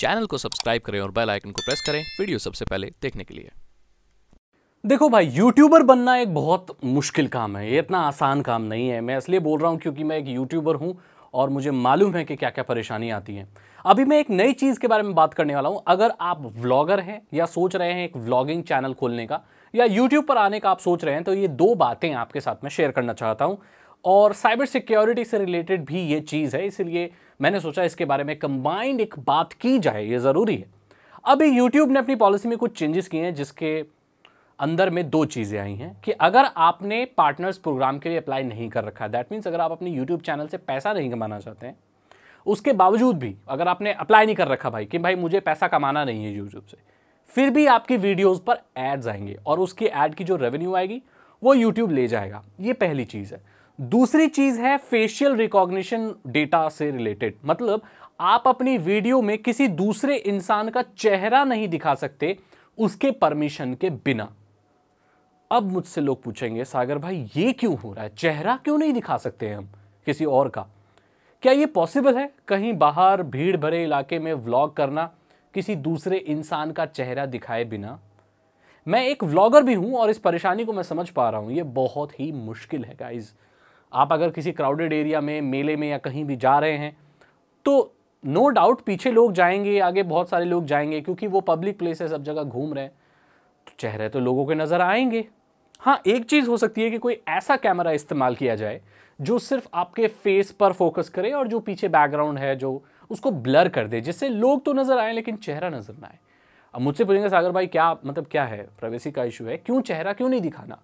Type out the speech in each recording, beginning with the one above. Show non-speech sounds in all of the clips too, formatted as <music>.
channel को subscribe करें और बेल आइकन को प्रेस करें वीडियो सबसे पहले देखने के लिए देखो भाई यूट्यूबर बनना एक बहुत मुश्किल काम है ये इतना आसान काम नहीं है मैं इसलिए बोल रहा हूँ क्योंकि मैं एक यूट्यूबर हूँ और मुझे मालूम है कि क्या क्या परेशानी आती है अभी मैं एक नई चीज़ के बारे में बात करने वाला हूँ अगर आप व्लॉगर हैं या सोच रहे हैं एक व्लॉगिंग चैनल खोलने का या यूट्यूब पर आने का आप सोच रहे हैं तो ये दो बातें आपके साथ में शेयर करना चाहता हूँ और साइबर सिक्योरिटी से रिलेटेड भी ये चीज़ है इसलिए मैंने सोचा इसके बारे में कंबाइंड एक बात की जाए ये ज़रूरी है अभी यूट्यूब ने अपनी पॉलिसी में कुछ चेंजेस किए हैं जिसके अंदर में दो चीज़ें आई हैं कि अगर आपने पार्टनर्स प्रोग्राम के लिए अप्लाई नहीं कर रखा है दैट मीन्स अगर आप अपने यूट्यूब चैनल से पैसा नहीं कमाना चाहते हैं उसके बावजूद भी अगर आपने अप्लाई नहीं कर रखा भाई कि भाई मुझे पैसा कमाना नहीं है यूट्यूब से फिर भी आपकी वीडियोस पर एड्स आएंगे और उसकी एड की जो रेवेन्यू आएगी वो यूट्यूब ले जाएगा ये पहली चीज़ है दूसरी चीज है फेशियल रिकॉग्निशन डेटा से रिलेटेड मतलब आप अपनी वीडियो में किसी दूसरे इंसान का चेहरा नहीं दिखा सकते उसके परमिशन के बिना अब मुझसे लोग पूछेंगे सागर भाई ये क्यों हो रहा है चेहरा क्यों नहीं दिखा सकते हम किसी और का क्या ये पॉसिबल है कहीं बाहर भीड़ भरे इलाके में व्लॉग करना किसी दूसरे इंसान का चेहरा दिखाए बिना मैं एक व्लॉगर भी हूं और इस परेशानी को मैं समझ पा रहा हूं ये बहुत ही मुश्किल है गाइज़ आप अगर किसी क्राउडेड एरिया में मेले में या कहीं भी जा रहे हैं तो नो no डाउट पीछे लोग जाएंगे आगे बहुत सारे लोग जाएंगे क्योंकि वो पब्लिक प्लेस है सब जगह घूम रहे हैं तो चेहरे तो लोगों के नज़र आएंगे हाँ एक चीज़ हो सकती है कि कोई ऐसा कैमरा इस्तेमाल किया जाए जो सिर्फ आपके फेस पर फोकस करे और जो पीछे बैकग्राउंड है जो उसको ब्लर कर दे जिससे लोग तो नज़र आए लेकिन चेहरा नज़र ना आए अब मुझसे पूछेंगे सागर भाई क्या मतलब क्या है प्राइवेसी का इशू है क्यों चेहरा क्यों नहीं दिखाना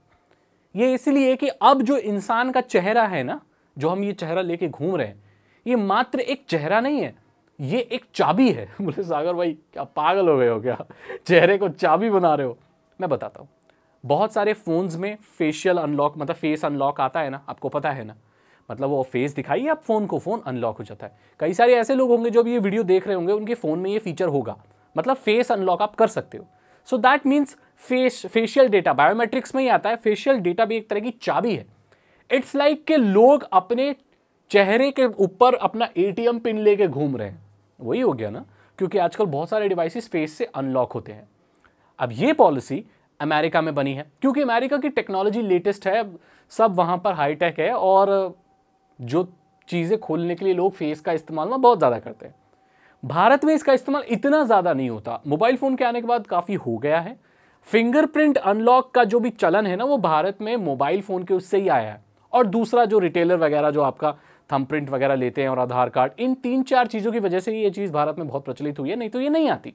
ये इसलिए कि अब जो इंसान का चेहरा है ना जो हम ये चेहरा लेके घूम रहे हैं ये मात्र एक चेहरा नहीं है ये एक चाबी है <laughs> बोले सागर भाई क्या पागल हो गए हो क्या चेहरे को चाबी बना रहे हो मैं बताता हूँ बहुत सारे फ़ोन्स में फेशियल अनलॉक मतलब फेस अनलॉक आता है ना आपको पता है ना मतलब वो फेस दिखाइए आप फ़ोन को फ़ोन अनलॉक हो जाता है कई सारे ऐसे लोग होंगे जो अभी ये वीडियो देख रहे होंगे उनके फ़ोन में ये फीचर होगा मतलब फेस अनलॉक आप कर सकते हो so that means face facial data biometrics में ही आता है फेशियल डेटा भी एक तरह की चाबी है इट्स लाइक like के लोग अपने चेहरे के ऊपर अपना ए पिन लेके घूम रहे हैं वही हो गया ना क्योंकि आजकल बहुत सारे डिवाइसेस फेस से अनलॉक होते हैं अब ये पॉलिसी अमेरिका में बनी है क्योंकि अमेरिका की टेक्नोलॉजी लेटेस्ट है सब वहाँ पर हाईटेक है और जो चीज़ें खोलने के लिए लोग फेस का इस्तेमाल ना बहुत ज़्यादा करते हैं भारत में इसका इस्तेमाल इतना ज़्यादा नहीं होता मोबाइल फ़ोन के आने के बाद काफ़ी हो गया है फिंगरप्रिंट अनलॉक का जो भी चलन है ना वो भारत में मोबाइल फ़ोन के उससे ही आया है और दूसरा जो रिटेलर वगैरह जो आपका थंबप्रिंट वगैरह लेते हैं और आधार कार्ड इन तीन चार चीज़ों की वजह से ये चीज़ भारत में बहुत प्रचलित हुई है नहीं तो ये नहीं आती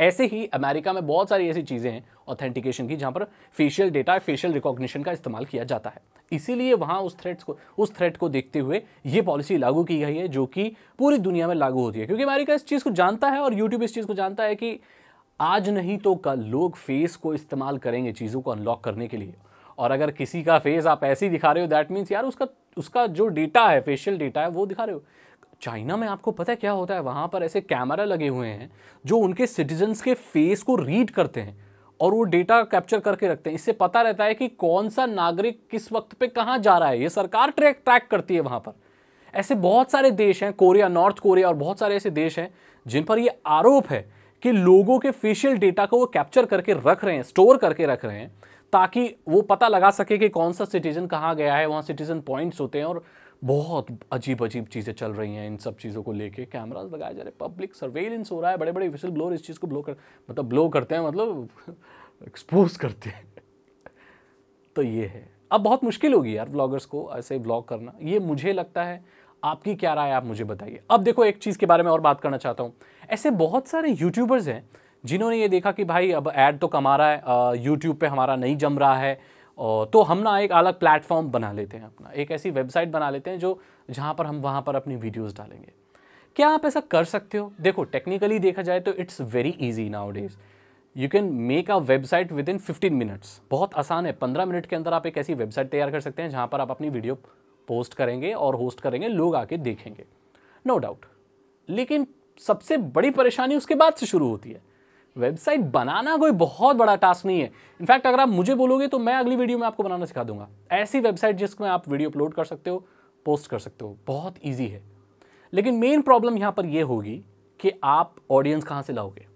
ऐसे ही अमेरिका में बहुत सारी ऐसी चीज़ें हैं ऑथेंटिकेशन की जहाँ पर फेशियल डेटा फेशियल रिकॉग्निशन का इस्तेमाल किया जाता है इसीलिए वहाँ उस थ्रेट्स को उस थ्रेट को देखते हुए ये पॉलिसी लागू की गई है जो कि पूरी दुनिया में लागू होती है क्योंकि अमेरिका इस चीज़ को जानता है और यूट्यूब इस चीज़ को जानता है कि आज नहीं तो कल लोग फेस को इस्तेमाल करेंगे चीज़ों को अनलॉक करने के लिए और अगर किसी का फेस आप ऐसे ही दिखा रहे हो दैट मीन्स यार उसका उसका जो डेटा है फेशियल डेटा है वो दिखा रहे हो चाइना में आपको पता है क्या होता है वहाँ पर ऐसे कैमरा लगे हुए हैं जो उनके सिटीजन्स के फेस को रीड करते हैं और वो डेटा कैप्चर करके रखते हैं इससे पता रहता है कि कौन सा नागरिक किस वक्त पे कहाँ जा रहा है ये सरकार ट्रैक ट्रैक करती है वहाँ पर ऐसे बहुत सारे देश हैं कोरिया नॉर्थ कोरिया और बहुत सारे ऐसे देश हैं जिन पर ये आरोप है कि लोगों के फेशियल डेटा को वो कैप्चर करके रख रहे हैं स्टोर करके रख रहे हैं ताकि वो पता लगा सके कि कौन सा सिटीजन कहाँ गया है वहाँ सिटीजन पॉइंट्स होते हैं और बहुत अजीब अजीब चीज़ें चल रही हैं इन सब चीज़ों को लेके कैमराज लगाए जा रहे हैं पब्लिक सर्वेलेंस हो रहा है बड़े बड़े विसल ब्लोर इस चीज़ को ब्लो कर मतलब ब्लो करते हैं मतलब एक्सपोज <laughs> करते हैं तो ये है अब बहुत मुश्किल होगी यार ब्लॉगर्स को ऐसे ब्लॉग करना ये मुझे लगता है आपकी क्या राय आप मुझे बताइए अब देखो एक चीज़ के बारे में और बात करना चाहता हूँ ऐसे बहुत सारे यूट्यूबर्स हैं जिन्होंने ये देखा कि भाई अब ऐड तो कमा रहा है यूट्यूब पे हमारा नहीं जम रहा है तो हम ना एक अलग प्लेटफॉर्म बना लेते हैं अपना एक ऐसी वेबसाइट बना लेते हैं जो जहाँ पर हम वहाँ पर अपनी वीडियोज़ डालेंगे क्या आप ऐसा कर सकते हो देखो टेक्निकली देखा जाए तो it's very easy nowadays you can make a website within fifteen minutes बहुत आसान है पंद्रह मिनट के अंदर आप एक ऐसी वेबसाइट तैयार कर सकते हैं जहाँ पर आप अपनी वीडियो पोस्ट करेंगे और होस्ट करेंगे लोग आके देखेंगे नो no डाउट लेकिन सबसे बड़ी परेशानी उसके बाद से शुरू होती है वेबसाइट बनाना कोई बहुत बड़ा टास्क नहीं है इनफैक्ट अगर आप मुझे बोलोगे तो मैं अगली वीडियो में आपको बनाना सिखा दूंगा ऐसी वेबसाइट जिसमें आप वीडियो अपलोड कर सकते हो पोस्ट कर सकते हो बहुत ईजी है लेकिन मेन प्रॉब्लम यहाँ पर यह होगी कि आप ऑडियंस कहाँ से लाओगे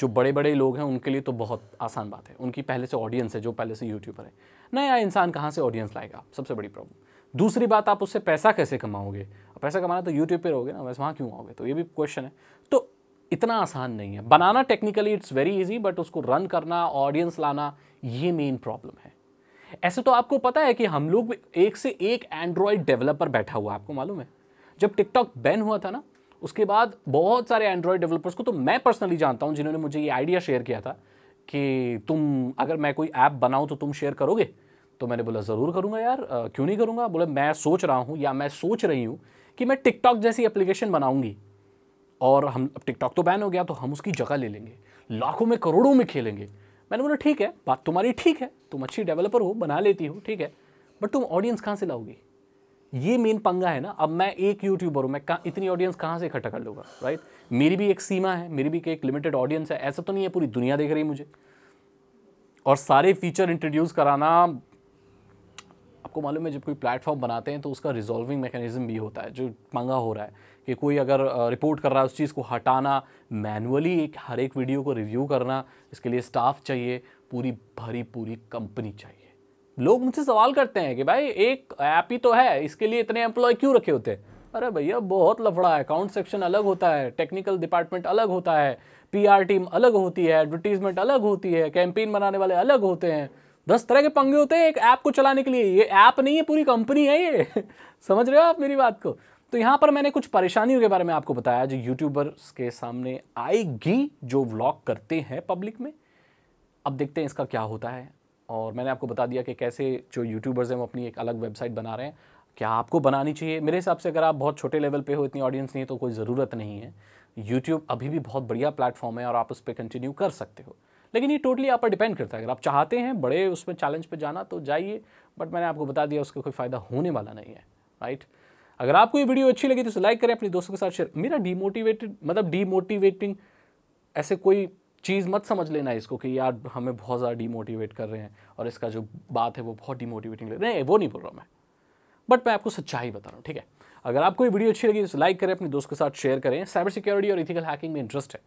जो बड़े बड़े लोग हैं उनके लिए तो बहुत आसान बात है उनकी पहले से ऑडियंस है जो पहले से यूट्यूबर है नया इंसान कहाँ से ऑडियंस लाएगा सबसे बड़ी प्रॉब्लम दूसरी बात आप उससे पैसा कैसे कमाओगे पैसा कमाना तो यूट्यूब पर रहोगे ना वैसे वहाँ क्यों आओगे तो ये भी क्वेश्चन है तो इतना आसान नहीं है बनाना technically it's very easy but उसको रन करना ऑडियंस लाना ये मेन प्रॉब्लम है ऐसे तो आपको पता है कि हम लोग एक से एक एंड्रॉयड डेवलपर बैठा हुआ आपको मालूम है जब टिकटॉक बैन हुआ था ना उसके बाद बहुत सारे एंड्रॉयड डेवलपर्स को तो मैं पर्सनली जानता हूँ जिन्होंने मुझे ये आइडिया शेयर किया था कि तुम अगर मैं कोई ऐप बनाऊँ तो तुम शेयर करोगे तो मैंने बोला ज़रूर करूँगा यार क्यों नहीं करूँगा बोले मैं सोच रहा हूँ या मैं सोच रही हूँ कि मैं टिकटॉक जैसी एप्लीकेशन बनाऊँगी और हम अब टिकटॉक तो बैन हो गया तो हम उसकी जगह ले लेंगे लाखों में करोड़ों में खेलेंगे मैंने बोला ठीक है बात तुम्हारी ठीक है तुम अच्छी डेवलपर हो बना लेती हो ठीक है बट तुम ऑडियंस कहाँ से लाओगी ये मेन पंगा है ना अब मैं एक यूट्यूबर हूँ मैं कहाँ इतनी ऑडियंस कहाँ से इकट्ठा कर लूँगा राइट मेरी भी एक सीमा है मेरी भी एक लिमिटेड ऑडियंस है ऐसा तो नहीं है पूरी दुनिया देख रही मुझे और सारे फीचर इंट्रोड्यूस कराना आपको मालूम है जब कोई प्लेटफॉर्म बनाते हैं तो उसका रिजॉल्विंग मैकेनिज्म भी होता है जो मांगा हो रहा है कि कोई अगर रिपोर्ट कर रहा है उस चीज़ को हटाना मैनुअली एक हर एक वीडियो को रिव्यू करना इसके लिए स्टाफ चाहिए पूरी भरी पूरी कंपनी चाहिए लोग मुझसे सवाल करते हैं कि भाई एक ऐप ही तो है इसके लिए इतने एम्प्लॉय क्यों रखे होते हैं अरे भैया बहुत लफड़ा है अकाउंट सेक्शन अलग होता है टेक्निकल डिपार्टमेंट अलग होता है पीआर टीम अलग होती है एडवर्टीजमेंट अलग होती है कैंपेन बनाने वाले अलग होते हैं दस तरह के पंगे होते हैं एक ऐप को चलाने के लिए ये ऐप नहीं है पूरी कंपनी है ये <laughs> समझ रहे हो आप मेरी बात को तो यहाँ पर मैंने कुछ परेशानियों के बारे में आपको बताया जो यूट्यूबर्स के सामने आएगी जो व्लॉग करते हैं पब्लिक में अब देखते हैं इसका क्या होता है और मैंने आपको बता दिया कि कैसे जो यूट्यूबर्स हैं वो अपनी एक अलग वेबसाइट बना रहे हैं क्या आपको बनानी चाहिए मेरे हिसाब से अगर आप बहुत छोटे लेवल पे हो इतनी ऑडियंस नहीं है तो कोई ज़रूरत नहीं है यूट्यूब अभी भी बहुत बढ़िया प्लेटफॉर्म है और आप उस पर कंटिन्यू कर सकते हो लेकिन ये टोटली आप पर डिपेंड करता है अगर आप चाहते हैं बड़े उसमें चैलेंज पर जाना तो जाइए बट मैंने आपको बता दिया उसका कोई फ़ायदा होने वाला नहीं है राइट अगर आपको ये वीडियो अच्छी लगी तो उसे लाइक करें अपने दोस्तों के साथ शेयर मेरा डीमोटिवेटेड मतलब डीमोटिवेटिंग ऐसे कोई चीज़ मत समझ लेना इसको कि यार हमें बहुत ज़्यादा डीमोटिवेट कर रहे हैं और इसका जो बात है वो बहुत डीमोटिवेटिंग लग रही है वो नहीं बोल रहा मैं बट मैं आपको सच्चाई बता रहा हूँ ठीक है अगर आपको ये वीडियो अच्छी लगी तो लाइक करें अपने दोस्त के साथ शेयर करें साइबर सिक्योरिटी और इथिकल हैकिंग में इंटरेस्ट है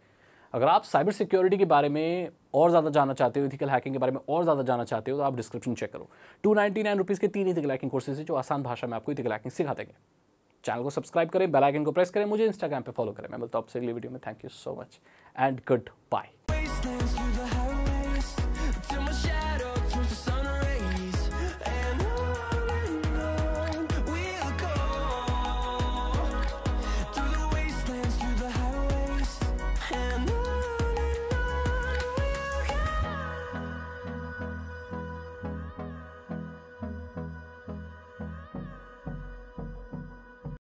अगर आप साइबर सिक्योरिटी के बारे में और ज़्यादा जानना चाहते हो इथिकल हैकिंग के बारे में और ज़्यादा जानना चाहते हो तो आप डिस्क्रिप्शन चेक करो टू नाइनटी नाइन रुपीज़ के तीन इथिकल हैकिंग कोर्सेज है जो आसान भाषा में आपको इथिकल हैकिंग सिखा देंगे चैनल को सब्सक्राइब करें बेल आइकन को प्रेस करें मुझे इंस्टाग्राम पे फॉलो करें मैं बोलता हूँ आपसे अगली वीडियो में thank you so much and good bye